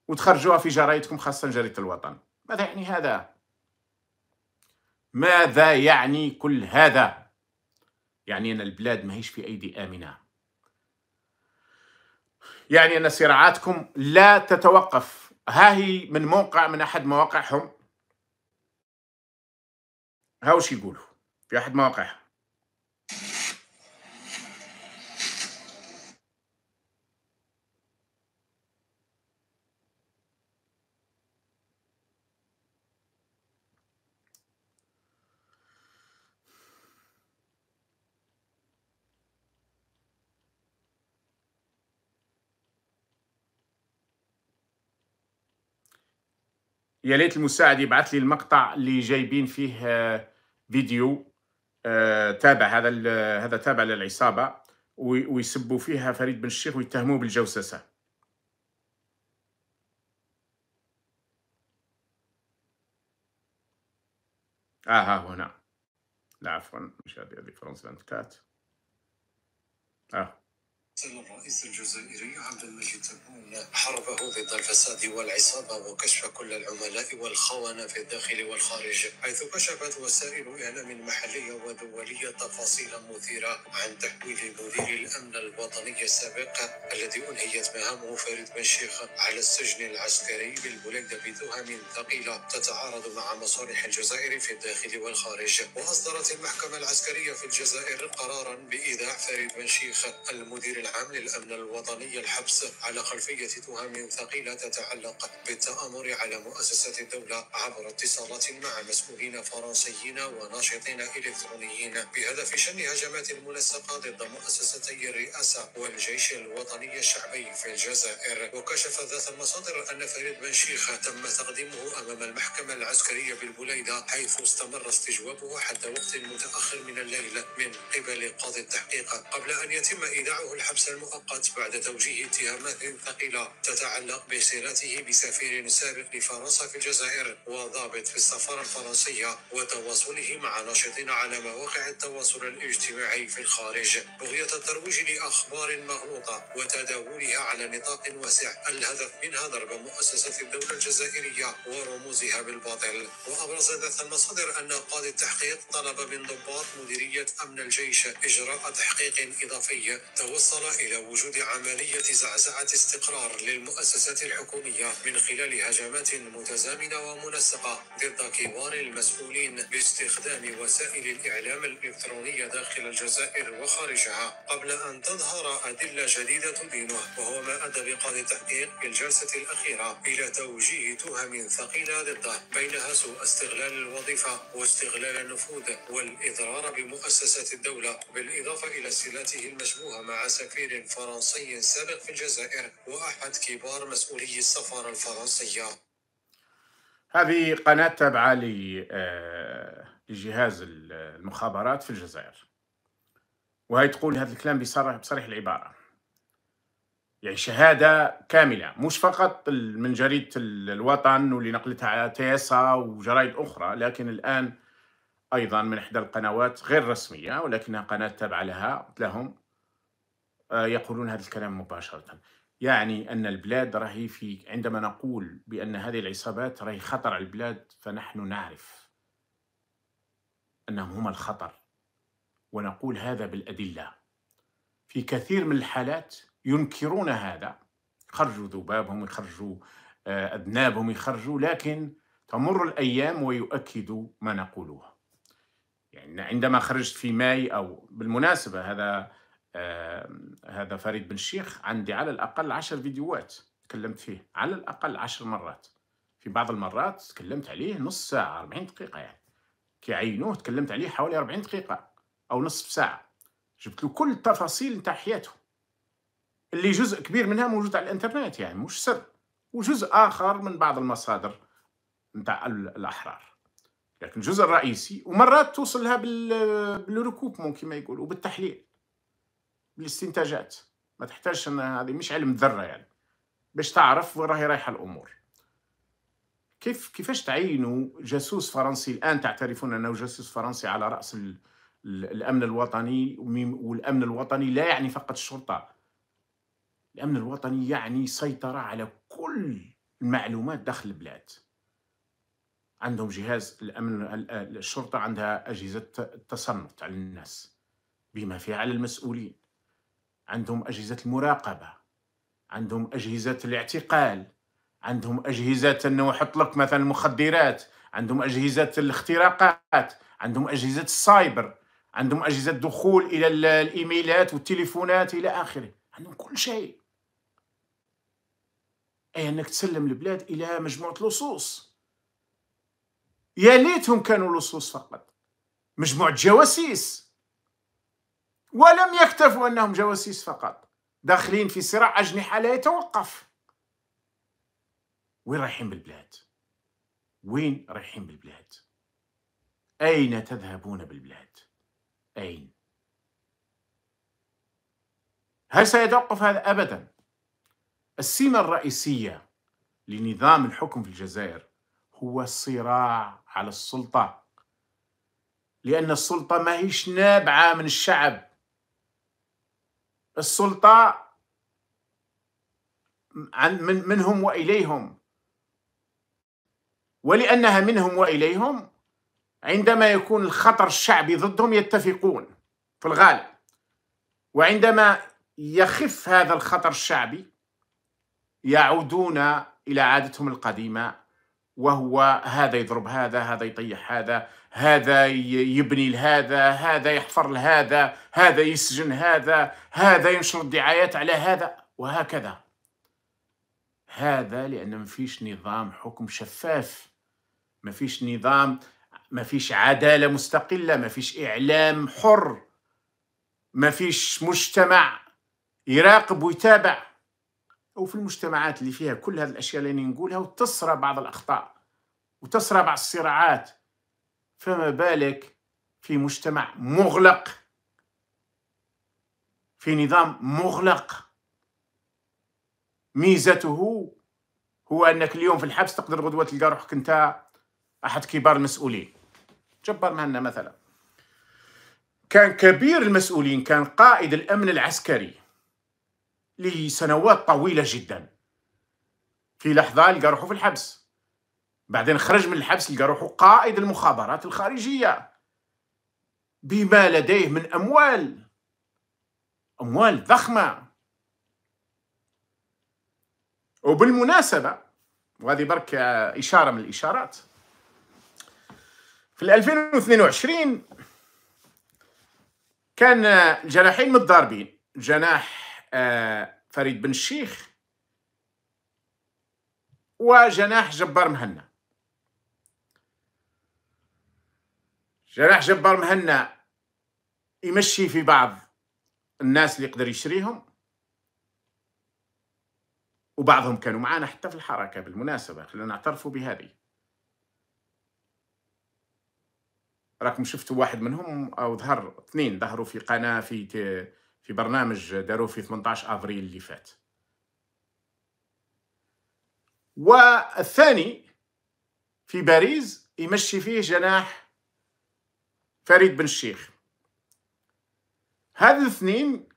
وتخرجوها في جرايدكم خاصة جريدة الوطن ماذا يعني هذا؟ ماذا يعني كل هذا؟ يعني أن البلاد ماهيش في أيدي آمنة يعني أن صراعاتكم لا تتوقف ها هي من موقع من أحد مواقعهم هاوش يقولوا في أحد مواقعهم يا ليت المساعد يبعث لي المقطع اللي جايبين فيه آه، فيديو آه، تابع هذا هذا تابع للعصابه ويسبوا فيها فريد بن الشيخ ويتهموه بالجوسسه آه ها هنا نعم. لا عفوا مش هذه هذه فرنسا انتكات آه قتل الرئيس الجزائري عبد المجيد تبون حربه ضد الفساد والعصابة وكشف كل العملاء والخونة في الداخل والخارج حيث كشفت وسائل إعلام محلية ودولية تفاصيل مثيرة عن تحويل مدير الأمن الوطني السابق الذي أنهيت مهامه فريد بن شيخ على السجن العسكري بالبلاد بتهم ثقيلة تتعارض مع مصالح الجزائر في الداخل والخارج وأصدرت المحكمة العسكرية في الجزائر قرارا بإيداع فريد بن شيخ المدير العسكري العام للأمن الوطني الحبس على خلفية تهم ثقيلة تتعلق بالتآمر على مؤسسة الدولة عبر اتصالات مع مسؤولين فرنسيين وناشطين إلكترونيين بهدف شن هجمات منسقة ضد مؤسستي الرئاسة والجيش الوطني الشعبي في الجزائر وكشفت ذات المصادر أن فريد بن شيخ تم تقديمه أمام المحكمة العسكرية بالبليدة حيث استمر استجوابه حتى وقت متأخر من الليل من قبل قاضي التحقيق قبل أن يتم إيداعه الحق الحبس المؤقت بعد توجيه اتهامات ثقيلة تتعلق بصلته بسفير سابق لفرنسا في الجزائر وضابط في السفارة الفرنسية وتواصله مع ناشطين على مواقع التواصل الاجتماعي في الخارج بغية الترويج لأخبار مغلوطة وتداولها على نطاق واسع الهدف منها ضرب مؤسسة الدولة الجزائرية ورموزها بالباطل وأبرز ذات المصادر أن قاضي التحقيق طلب من ضباط مديرية أمن الجيش إجراء تحقيق إضافي توصل وصل إلى وجود عملية زعزعة استقرار للمؤسسات الحكومية من خلال هجمات متزامنة ومنسقة ضد كبار المسؤولين باستخدام وسائل الإعلام الإلكترونية داخل الجزائر وخارجها قبل أن تظهر أدلة جديدة تدينه وهو ما أدى بقاضي التحقيق في الجلسة الأخيرة إلى توجيه تهم ثقيلة ضده بينها سوء استغلال الوظيفة واستغلال النفوذ والإضرار بمؤسسات الدولة بالإضافة إلى صلاته المشبوهة مع سكن سفير فرنسي سابق في الجزائر وأحد كبار مسؤولي السفارة الفرنسية هذه قناة تابعة آه، لجهاز المخابرات في الجزائر وهي تقول هذا الكلام بصريح العبارة يعني شهادة كاملة مش فقط من جريدة الوطن واللي نقلتها على تيسا وجرائد أخرى لكن الآن أيضا من إحدى القنوات غير رسمية ولكنها قناة تابعة لها لهم آه، يقولون هذا الكلام مباشرة يعني أن البلاد راهي في عندما نقول بأن هذه العصابات راهي خطر على البلاد فنحن نعرف أنهم هما الخطر ونقول هذا بالأدلة في كثير من الحالات ينكرون هذا خرجوا ذبابهم يخرجوا آه، أذنابهم يخرجوا لكن تمر الأيام ويؤكدوا ما نقوله يعني عندما خرجت في ماي أو بالمناسبة هذا هذا فريد بن شيخ عندي على الأقل عشر فيديوهات تكلمت فيه على الأقل عشر مرات في بعض المرات تكلمت عليه نص ساعة أربعين دقيقة يعني كي عينوه تكلمت عليه حوالي أربعين دقيقة أو نصف ساعة جبت له كل التفاصيل نتاع حياته اللي جزء كبير منها موجود على الانترنت يعني مش سر وجزء آخر من بعض المصادر نتاع الأحرار لكن الجزء الرئيسي ومرات توصلها بالركوب ممكن ما يقولوا بالتحليل بالاستنتاجات ما تحتاجش ان هذه مش علم ذره يعني باش تعرف وين راهي رايحه الامور كيف كيفاش تعينوا جاسوس فرنسي الان تعترفون انه جاسوس فرنسي على راس الامن الوطني والامن الوطني لا يعني فقط الشرطه الامن الوطني يعني سيطره على كل المعلومات داخل البلاد عندهم جهاز الامن الشرطه عندها اجهزه التصنت على الناس بما فيها على المسؤولين عندهم أجهزة المراقبة عندهم أجهزة الاعتقال عندهم أجهزة أنه يحط لك مثلا المخدرات عندهم أجهزة الاختراقات عندهم أجهزة السايبر عندهم أجهزة دخول إلى الإيميلات والتليفونات إلى آخره عندهم كل شيء أي أنك تسلم البلاد إلى مجموعة لصوص يا ليتهم كانوا لصوص فقط مجموعة جواسيس ولم يكتفوا أنهم جواسيس فقط داخلين في صراع أجنحة لا يتوقف وين رايحين بالبلاد وين رايحين بالبلاد أين تذهبون بالبلاد أين هل سيتوقف هذا أبدا السمة الرئيسية لنظام الحكم في الجزائر هو الصراع على السلطة لأن السلطة ما هيش نابعة من الشعب السلطة من منهم وإليهم ولأنها منهم وإليهم عندما يكون الخطر الشعبي ضدهم يتفقون في الغالب وعندما يخف هذا الخطر الشعبي يعودون إلى عادتهم القديمة وهو هذا يضرب هذا هذا يطيح هذا هذا يبني لهذا هذا يحفر لهذا هذا يسجن هذا هذا ينشر الدعايات على هذا وهكذا هذا لأن ما فيش نظام حكم شفاف ما فيش نظام ما فيش عدالة مستقلة ما فيش إعلام حر ما فيش مجتمع يراقب ويتابع أو في المجتمعات اللي فيها كل هذه الأشياء اللي نقولها وتصرى بعض الأخطاء وتصرى بعض الصراعات فما بالك في مجتمع مغلق في نظام مغلق ميزته هو انك اليوم في الحبس تقدر غدوه تلقى روحك انت احد كبار المسؤولين جبر مهنا مثلا كان كبير المسؤولين كان قائد الامن العسكري لسنوات طويلة جدا في لحظة لقى روحه في الحبس بعدين خرج من الحبس لقى روحه قائد المخابرات الخارجية بما لديه من أموال أموال ضخمة وبالمناسبة وهذه برك إشارة من الإشارات في 2022 كان الجناحين متضاربين جناح آه، فريد بن الشيخ وجناح جبار مهنا جناح جبار مهنا يمشي في بعض الناس اللي يقدر يشريهم وبعضهم كانوا معانا حتى في الحركة بالمناسبة خلينا نعترفوا بهذه راكم شفتوا واحد منهم أو ظهر اثنين ظهروا في قناة في في برنامج داروه في 18 افريل اللي فات والثاني في باريس يمشي فيه جناح فريد بن الشيخ هذا الاثنين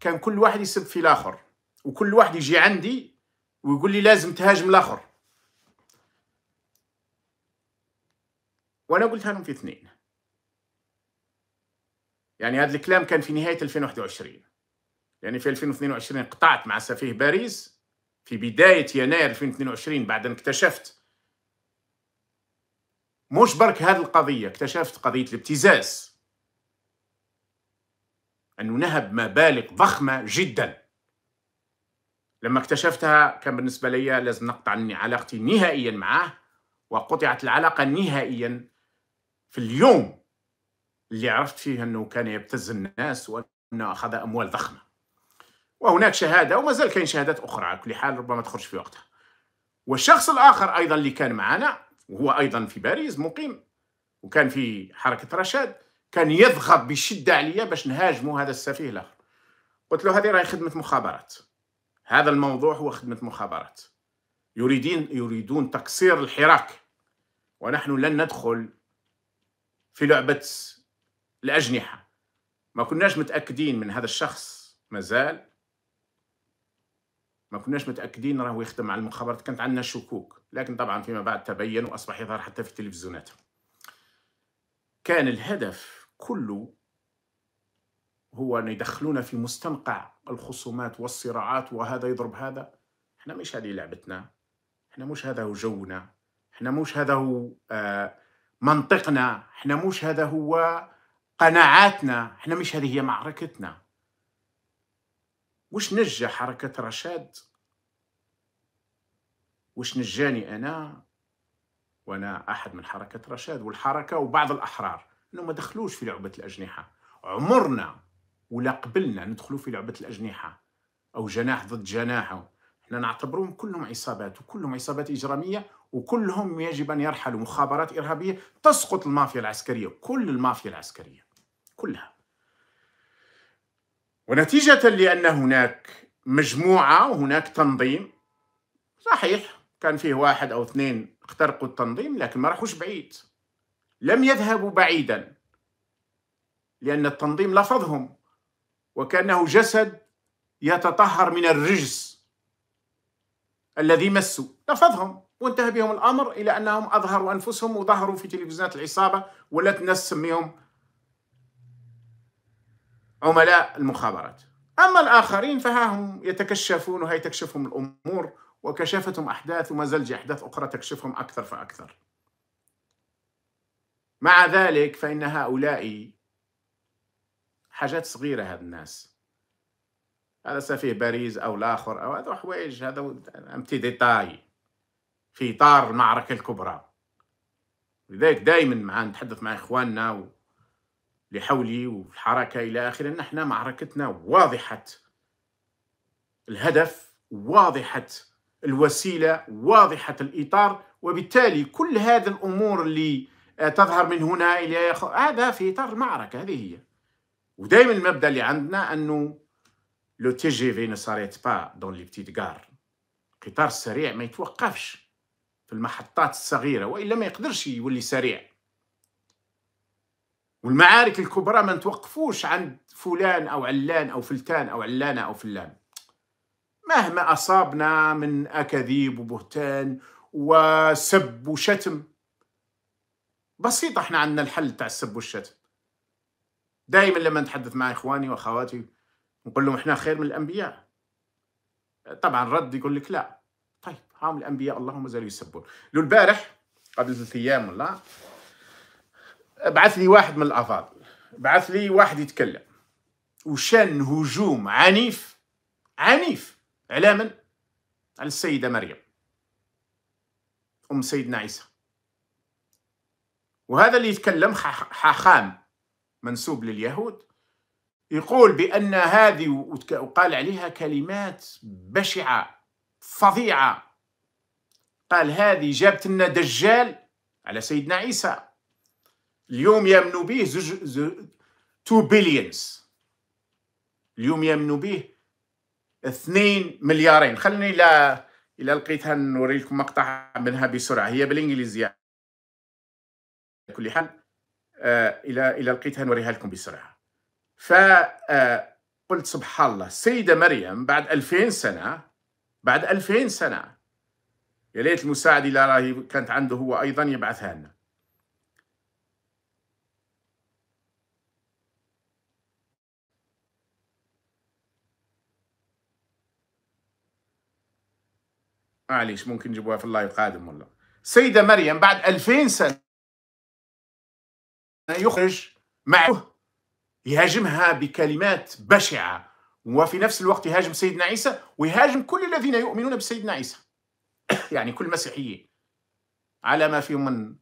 كان كل واحد يسب في الاخر وكل واحد يجي عندي ويقول لي لازم تهاجم الاخر وانا قلت لهم في اثنين يعني هذا الكلام كان في نهايه 2021 يعني في 2022 قطعت مع سفيه باريس في بدايه يناير 2022 بعد ان اكتشفت مش برك هذه القضيه اكتشفت قضيه الابتزاز انه نهب مبالغ ضخمه جدا لما اكتشفتها كان بالنسبه لي لازم نقطع علاقتي نهائيا معه وقطعت العلاقه نهائيا في اليوم اللي عرفت فيه انه كان يبتز الناس وانه اخذ اموال ضخمه وهناك شهاده وما زال كاين شهادات اخرى على كل حال ربما تخرج في وقتها والشخص الاخر ايضا اللي كان معنا وهو ايضا في باريس مقيم وكان في حركه رشاد كان يضغط بشده عليا باش نهاجموا هذا السفيه الاخر قلت له هذه راهي خدمه مخابرات هذا الموضوع هو خدمه مخابرات يريدين يريدون تكسير الحراك ونحن لن ندخل في لعبه الأجنحة ما كناش متأكدين من هذا الشخص مازال ما كناش متأكدين راهو يخدم على المخابرات كانت عندنا شكوك لكن طبعا فيما بعد تبين وأصبح يظهر حتى في التلفزيونات كان الهدف كله هو أن يدخلونا في مستنقع الخصومات والصراعات وهذا يضرب هذا احنا مش هذه لعبتنا احنا مش هذا هو جونا احنا مش هذا هو آه، منطقنا احنا مش هذا هو قناعاتنا احنا مش هذه هي معركتنا وش نجى حركة رشاد وش نجاني أنا وأنا أحد من حركة رشاد والحركة وبعض الأحرار أنهم ما دخلوش في لعبة الأجنحة عمرنا ولا قبلنا ندخلوا في لعبة الأجنحة أو جناح ضد جناحه احنا نعتبرهم كلهم عصابات وكلهم عصابات إجرامية وكلهم يجب أن يرحلوا مخابرات إرهابية تسقط المافيا العسكرية كل المافيا العسكرية كلها ونتيجة لأن هناك مجموعة وهناك تنظيم صحيح كان فيه واحد أو اثنين اخترقوا التنظيم لكن ما راحوش بعيد لم يذهبوا بعيدا لأن التنظيم لفظهم وكأنه جسد يتطهر من الرجس الذي مسوا لفظهم وانتهى بهم الأمر إلى أنهم أظهروا أنفسهم وظهروا في تلفزيونات العصابة ولات الناس تسميهم عملاء المخابرات أما الآخرين فها هم يتكشفون وهي تكشفهم الأمور وكشفتهم أحداث وما زلج أحداث أخرى تكشفهم أكثر فأكثر مع ذلك فإن هؤلاء حاجات صغيرة هاد الناس هذا سفيه باريس أو الآخر أو هذا حوايج هذا أمتي ديتاي في إطار المعركة الكبرى لذلك دائما مع نتحدث مع إخواننا لحولي والحركة إلى آخره نحن معركتنا واضحة الهدف واضحة الوسيلة واضحة الإطار وبالتالي كل هذه الأمور اللي تظهر من هنا إلى هذا في إطار المعركة هذه هي ودائما المبدأ اللي عندنا أنه لو تي جي في نساريت با دون لي بتيت كار القطار السريع ما يتوقفش في المحطات الصغيرة وإلا ما يقدرش يولي سريع والمعارك الكبرى ما نتوقفوش عند فلان أو علان أو فلتان أو علانة أو فلان مهما أصابنا من أكاذيب وبهتان وسب وشتم بسيطة احنا عندنا الحل تاع السب والشتم دائما لما نتحدث مع إخواني وأخواتي نقول لهم احنا خير من الأنبياء طبعا رد يقول لك لا طيب هاهم الأنبياء اللهم زالوا يسبون لو البارح قبل ثلاث أيام ولا بعث لي واحد من الافاضل بعث لي واحد يتكلم وشان هجوم عنيف عنيف على من؟ على السيده مريم ام سيدنا عيسى وهذا اللي يتكلم حاخام منسوب لليهود يقول بان هذه وقال عليها كلمات بشعه فظيعه قال هذه جابت لنا دجال على سيدنا عيسى اليوم يمنوا به زوج تو بليونز اليوم يمنوا به 2 مليارين خليني الى الى لقيتها نوري لكم مقطع منها بسرعه هي بالانجليزيه كل حال آه، الى الى لقيتها نوريها لكم بسرعه ف آه، قلت سبحان الله السيده مريم بعد 2000 سنه بعد 2000 سنه يا ليت المساعد الى راهي كانت عنده هو ايضا يبعثها لنا معليش ممكن نجيبوها في اللايف قادم ولا السيده مريم بعد 2000 سنه يخرج معه يهاجمها بكلمات بشعه وفي نفس الوقت يهاجم سيدنا عيسى ويهاجم كل الذين يؤمنون بسيدنا عيسى (coughs) يعني كل مسيحية على ما فيهم من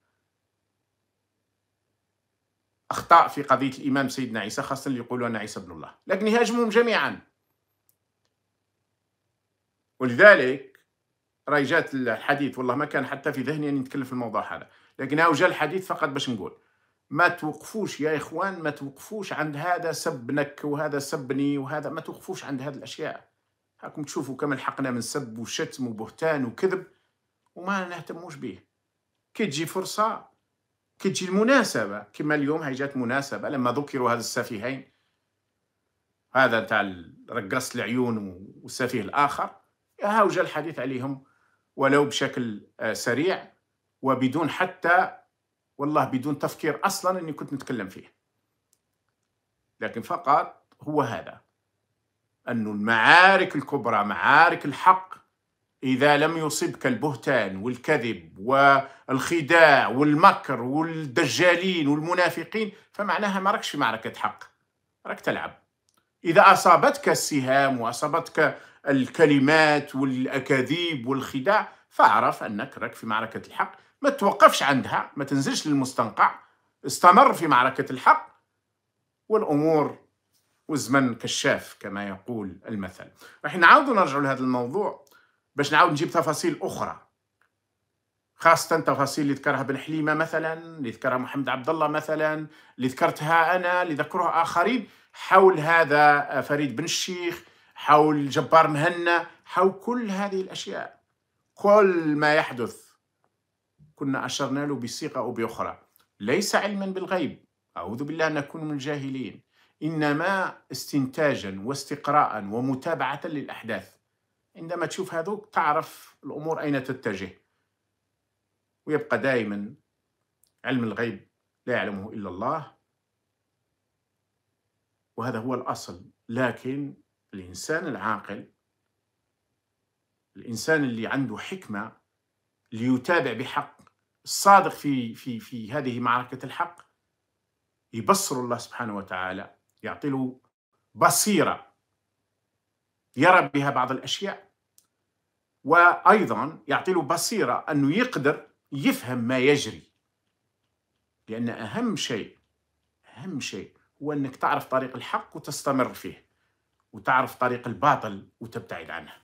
اخطاء في قضيه الايمان بسيدنا عيسى خاصه اللي يقولوا ان عيسى ابن الله لكن يهاجمهم جميعا ولذلك راهي جات الحديث والله ما كان حتى في ذهني اني نتكلم في الموضوع هذا لكن هاو جا الحديث فقط باش نقول ما توقفوش يا اخوان ما توقفوش عند هذا سبنك وهذا سبني وهذا ما توقفوش عند هذه الاشياء هاكم تشوفوا كم الحقنا من سب وشتم وبهتان وكذب وما نهتموش به كي تجي فرصه كي تجي المناسبه كما اليوم هي جات مناسبه لما ذكروا هذا السفيهين هذا تاع رقص العيون والسفيه الاخر هاو جا الحديث عليهم ولو بشكل آه، سريع وبدون حتى والله بدون تفكير اصلا اني كنت نتكلم فيه لكن فقط هو هذا أن المعارك الكبرى معارك الحق إذا لم يصبك البهتان والكذب والخداع والمكر والدجالين والمنافقين فمعناها ما راكش في معركة حق راك تلعب إذا أصابتك السهام وأصابتك الكلمات والاكاذيب والخداع فعرف انك راك في معركه الحق ما توقفش عندها ما تنزلش للمستنقع استمر في معركه الحق والامور والزمن كشاف كما يقول المثل راح نعاود نرجع لهذا الموضوع باش نعاود نجيب تفاصيل اخرى خاصة تفاصيل اللي ذكرها بن حليمة مثلا اللي ذكرها محمد عبد الله مثلا اللي ذكرتها أنا اللي ذكروها آخرين حول هذا فريد بن الشيخ حول جبار مهنا حول كل هذه الأشياء كل ما يحدث كنا أشرنا له بصيغة أو بأخرى ليس علما بالغيب أعوذ بالله أن نكون من الجاهلين إنما استنتاجا واستقراء ومتابعة للأحداث عندما تشوف هذوك تعرف الأمور أين تتجه ويبقى دائما علم الغيب لا يعلمه إلا الله وهذا هو الأصل لكن الإنسان العاقل الإنسان اللي عنده حكمة ليتابع بحق الصادق في في في هذه معركة الحق يبصر الله سبحانه وتعالى يعطي له بصيرة يرى بها بعض الأشياء وأيضا يعطي له بصيرة أنه يقدر يفهم ما يجري لأن أهم شيء أهم شيء هو أنك تعرف طريق الحق وتستمر فيه وتعرف طريق الباطل وتبتعد عنه